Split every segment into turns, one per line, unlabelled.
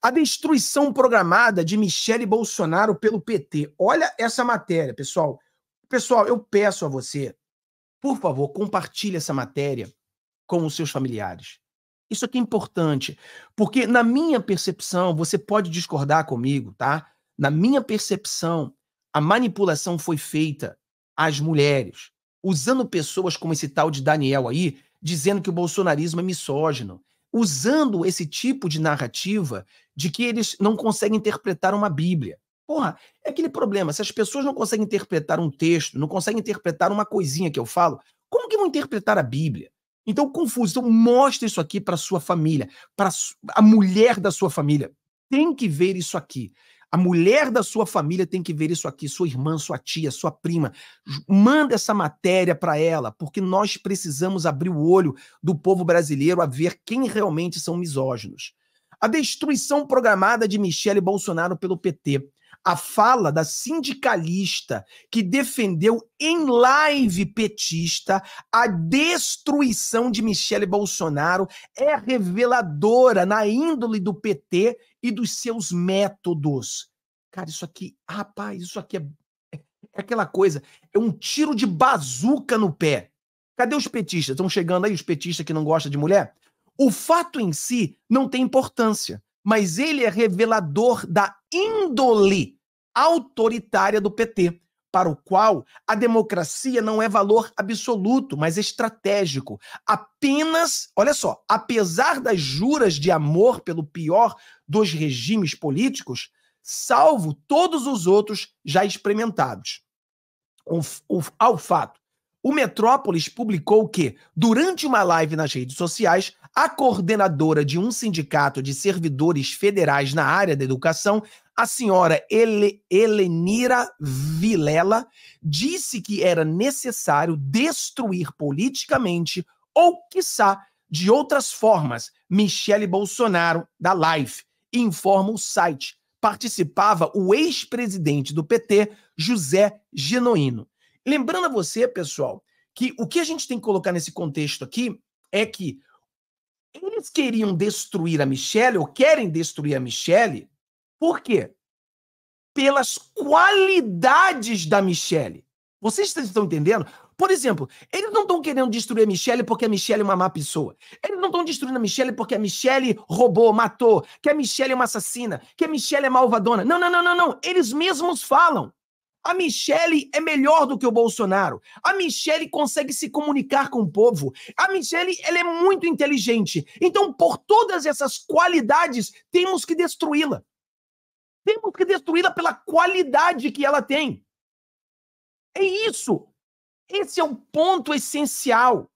A destruição programada de Michele Bolsonaro pelo PT. Olha essa matéria, pessoal. Pessoal, eu peço a você, por favor, compartilhe essa matéria com os seus familiares. Isso aqui é importante, porque na minha percepção, você pode discordar comigo, tá? Na minha percepção, a manipulação foi feita às mulheres, usando pessoas como esse tal de Daniel aí, dizendo que o bolsonarismo é misógino, usando esse tipo de narrativa de que eles não conseguem interpretar uma Bíblia. Porra, é aquele problema. Se as pessoas não conseguem interpretar um texto, não conseguem interpretar uma coisinha que eu falo, como que vão interpretar a Bíblia? Então, confuso. Então, mostra isso aqui para sua família, para a mulher da sua família. Tem que ver isso aqui. A mulher da sua família tem que ver isso aqui, sua irmã, sua tia, sua prima. Manda essa matéria para ela, porque nós precisamos abrir o olho do povo brasileiro a ver quem realmente são misóginos. A destruição programada de Michele Bolsonaro pelo PT a fala da sindicalista que defendeu em live petista a destruição de Michele Bolsonaro é reveladora na índole do PT e dos seus métodos. Cara, isso aqui, rapaz, isso aqui é, é aquela coisa, é um tiro de bazuca no pé. Cadê os petistas? Estão chegando aí os petistas que não gostam de mulher? O fato em si não tem importância, mas ele é revelador da índole autoritária do PT, para o qual a democracia não é valor absoluto, mas estratégico. Apenas, olha só, apesar das juras de amor pelo pior dos regimes políticos, salvo todos os outros já experimentados. O, o, ao fato, o Metrópolis publicou que, durante uma live nas redes sociais, a coordenadora de um sindicato de servidores federais na área da educação a senhora Ele, Helenira Vilela disse que era necessário destruir politicamente ou, quiçá, de outras formas, Michele Bolsonaro, da Life, informa o site. Participava o ex-presidente do PT, José Genoino. Lembrando a você, pessoal, que o que a gente tem que colocar nesse contexto aqui é que eles queriam destruir a Michelle, ou querem destruir a Michelle, quê? Pelas qualidades da Michelle. Vocês estão entendendo? Por exemplo, eles não estão querendo destruir a Michelle porque a Michelle é uma má pessoa. Eles não estão destruindo a Michelle porque a Michelle roubou, matou, que a Michelle é uma assassina, que a Michelle é malvadona. Não, não, não, não, não. Eles mesmos falam. A Michelle é melhor do que o Bolsonaro. A Michelle consegue se comunicar com o povo. A Michelle, ela é muito inteligente. Então, por todas essas qualidades, temos que destruí-la. Temos que destruí-la pela qualidade que ela tem. É isso. Esse é o ponto essencial.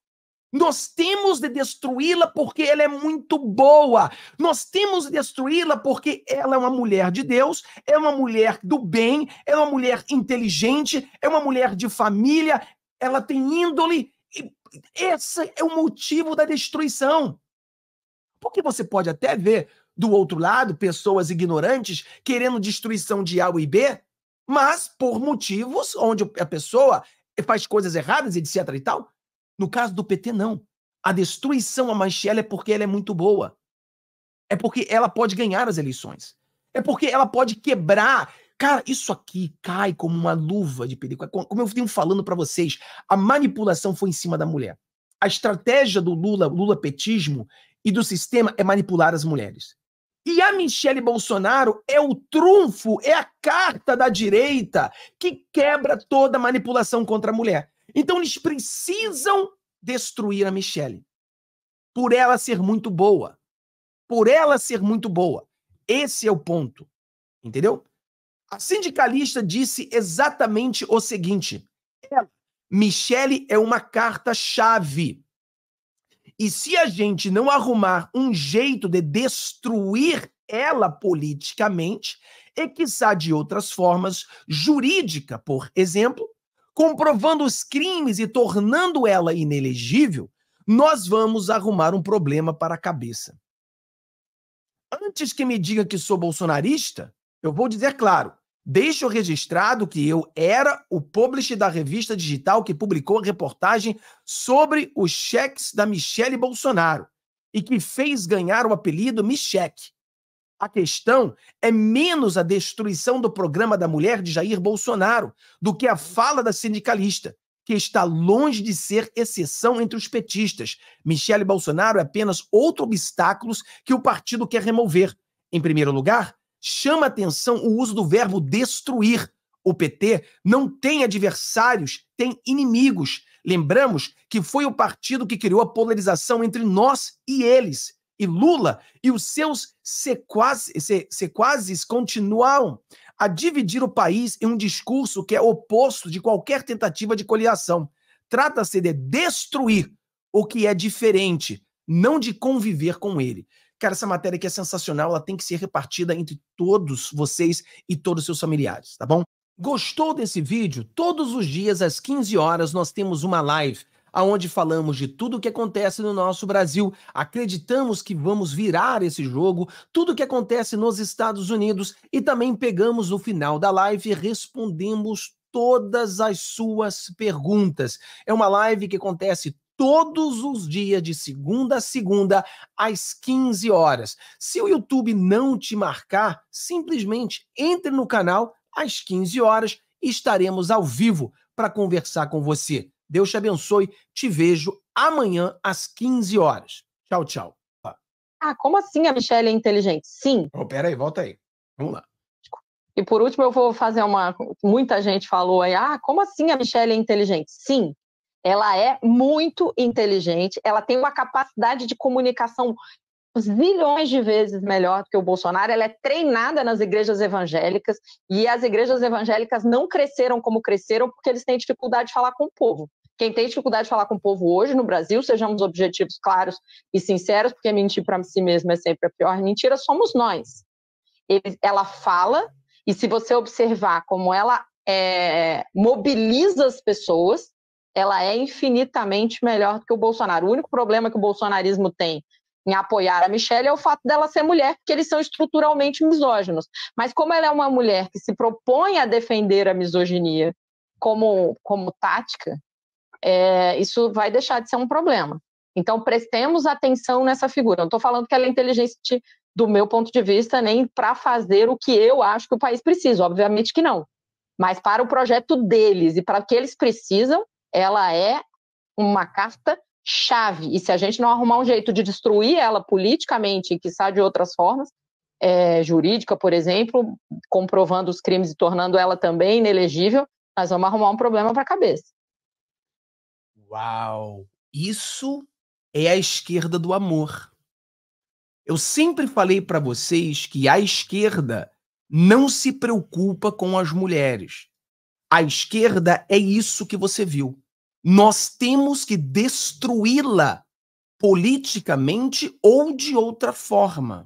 Nós temos de destruí-la porque ela é muito boa. Nós temos de destruí-la porque ela é uma mulher de Deus, é uma mulher do bem, é uma mulher inteligente, é uma mulher de família, ela tem índole. Esse é o motivo da destruição. Porque você pode até ver do outro lado, pessoas ignorantes querendo destruição de A e B, mas por motivos onde a pessoa faz coisas erradas, etc. e tal. No caso do PT, não. A destruição a Manchela é porque ela é muito boa. É porque ela pode ganhar as eleições. É porque ela pode quebrar. Cara, isso aqui cai como uma luva de perigo. É como eu venho falando para vocês, a manipulação foi em cima da mulher. A estratégia do Lula, Lula petismo e do sistema é manipular as mulheres. E a Michele Bolsonaro é o trunfo, é a carta da direita que quebra toda manipulação contra a mulher. Então eles precisam destruir a Michele. Por ela ser muito boa. Por ela ser muito boa. Esse é o ponto. Entendeu? A sindicalista disse exatamente o seguinte: Michelle Michele é uma carta-chave e se a gente não arrumar um jeito de destruir ela politicamente, e quiçá de outras formas, jurídica, por exemplo, comprovando os crimes e tornando ela inelegível, nós vamos arrumar um problema para a cabeça. Antes que me diga que sou bolsonarista, eu vou dizer claro, Deixo registrado que eu era o publisher da revista digital que publicou a reportagem sobre os cheques da Michele Bolsonaro e que fez ganhar o apelido Micheque. A questão é menos a destruição do programa da mulher de Jair Bolsonaro do que a fala da sindicalista, que está longe de ser exceção entre os petistas. Michele Bolsonaro é apenas outro obstáculo que o partido quer remover. Em primeiro lugar, Chama atenção o uso do verbo destruir. O PT não tem adversários, tem inimigos. Lembramos que foi o partido que criou a polarização entre nós e eles. E Lula e os seus sequazes, sequazes continuam a dividir o país em um discurso que é oposto de qualquer tentativa de coligação. Trata-se de destruir o que é diferente, não de conviver com ele. Cara, essa matéria aqui é sensacional, ela tem que ser repartida entre todos vocês e todos os seus familiares, tá bom? Gostou desse vídeo? Todos os dias às 15 horas nós temos uma live aonde falamos de tudo o que acontece no nosso Brasil, acreditamos que vamos virar esse jogo, tudo o que acontece nos Estados Unidos e também pegamos no final da live e respondemos todas as suas perguntas. É uma live que acontece todos os dias, de segunda a segunda, às 15 horas. Se o YouTube não te marcar, simplesmente entre no canal às 15 horas e estaremos ao vivo para conversar com você. Deus te abençoe. Te vejo amanhã às 15 horas. Tchau, tchau.
Ah, como assim a Michelle é inteligente? Sim. Oh, aí, volta aí. Vamos lá. E por último, eu vou fazer uma. Muita gente falou aí, ah, como assim a Michelle é inteligente? Sim. Ela é muito inteligente, ela tem uma capacidade de comunicação zilhões de vezes melhor do que o Bolsonaro. Ela é treinada nas igrejas evangélicas e as igrejas evangélicas não cresceram como cresceram porque eles têm dificuldade de falar com o povo. Quem tem dificuldade de falar com o povo hoje no Brasil, sejamos objetivos claros e sinceros, porque mentir para si mesmo é sempre a pior mentira, somos nós. Ele, ela fala, e se você observar como ela é, mobiliza as pessoas, ela é infinitamente melhor do que o Bolsonaro. O único problema que o bolsonarismo tem em apoiar a Michelle é o fato dela ser mulher, porque eles são estruturalmente misóginos. Mas como ela é uma mulher que se propõe a defender a misoginia como, como tática, é, isso vai deixar de ser um problema. Então, prestemos atenção nessa figura. Não estou falando que ela é inteligente do meu ponto de vista, nem para fazer o que eu acho que o país precisa, obviamente que não. Mas para o projeto deles e para o que eles precisam, ela é uma carta chave. E se a gente não arrumar um jeito de destruir ela politicamente, que quiçá de outras formas, é, jurídica, por exemplo, comprovando os crimes e tornando ela também inelegível, nós vamos arrumar um problema para a cabeça.
Uau! Isso é a esquerda do amor. Eu sempre falei para vocês que a esquerda não se preocupa com as mulheres. A esquerda é isso que você viu. Nós temos que destruí-la politicamente ou de outra forma.